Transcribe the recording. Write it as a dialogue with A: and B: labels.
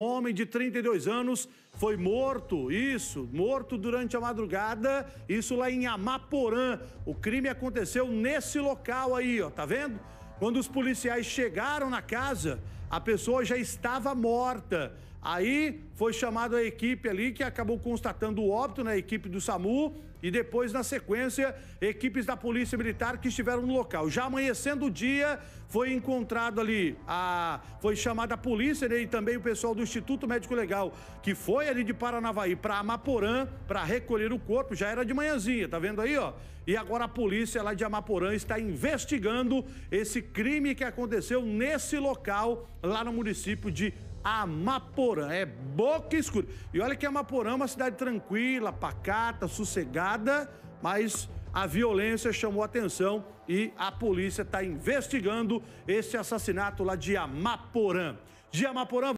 A: homem de 32 anos foi morto, isso, morto durante a madrugada, isso lá em Amaporã. O crime aconteceu nesse local aí, ó, tá vendo? Quando os policiais chegaram na casa, a pessoa já estava morta. Aí foi chamada a equipe ali que acabou constatando o óbito na né? equipe do SAMU e depois, na sequência, equipes da Polícia Militar que estiveram no local. Já amanhecendo o dia, foi encontrado ali a. Foi chamada a polícia né? e também o pessoal do Instituto Médico Legal, que foi ali de Paranavaí para Amaporã para recolher o corpo. Já era de manhãzinha, tá vendo aí, ó? E agora a polícia lá de Amaporã está investigando esse crime que aconteceu nesse local lá no município de Amaporã. É boca escura. E olha que Amaporã é uma cidade tranquila, pacata, sossegada, mas a violência chamou atenção e a polícia está investigando esse assassinato lá de Amaporã. De Amaporã.